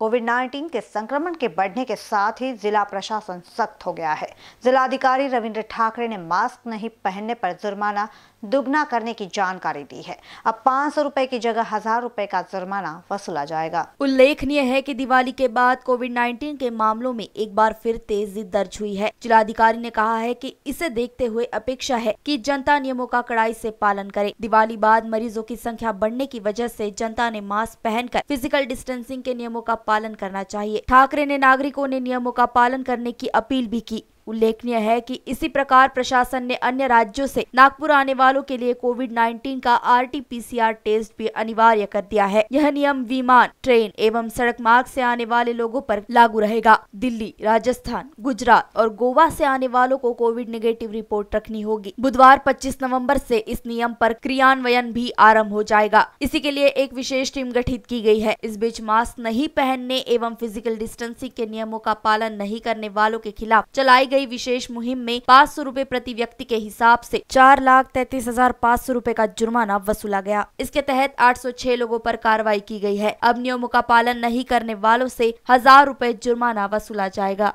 Covid 19 के संक्रमण के बढ़ने के साथ ही जिला प्रशासन सख्त हो गया है जिलाधिकारी रविंद्र ठाकरे ने मास्क नहीं पहनने पर जुर्माना दुगना करने की जानकारी दी है अब पाँच सौ रूपए की जगह हजार रूपए का जुर्माना वसूला जाएगा उल्लेखनीय है कि दिवाली के बाद कोविड 19 के मामलों में एक बार फिर तेजी दर्ज हुई है जिलाधिकारी ने कहा है की इसे देखते हुए अपेक्षा है की जनता नियमों का कड़ाई ऐसी पालन करे दिवाली बाद मरीजों की संख्या बढ़ने की वजह ऐसी जनता ने मास्क पहनकर फिजिकल डिस्टेंसिंग के नियमों का पालन करना चाहिए ठाकरे ने नागरिकों ने नियमों का पालन करने की अपील भी की उल्लेखनीय है कि इसी प्रकार प्रशासन ने अन्य राज्यों से नागपुर आने वालों के लिए कोविड 19 का आरटीपीसीआर टेस्ट भी अनिवार्य कर दिया है यह नियम विमान ट्रेन एवं सड़क मार्ग से आने वाले लोगों पर लागू रहेगा दिल्ली राजस्थान गुजरात और गोवा से आने वालों को कोविड निगेटिव रिपोर्ट रखनी होगी बुधवार पच्चीस नवम्बर ऐसी इस नियम आरोप क्रियान्वयन भी आरम्भ हो जाएगा इसी के लिए एक विशेष टीम गठित की गयी है इस बीच मास्क नहीं पहनने एवं फिजिकल डिस्टेंसिंग के नियमों का पालन नहीं करने वालों के खिलाफ चलाई गई गई विशेष मुहिम में पाँच सौ रूपए प्रति व्यक्ति के हिसाब से चार लाख तैतीस हजार पाँच सौ रूपए का जुर्माना वसूला गया इसके तहत आठ सौ छह लोगों पर कार्रवाई की गई है अब नियमों का पालन नहीं करने वालों से हजार रूपए जुर्माना वसूला जाएगा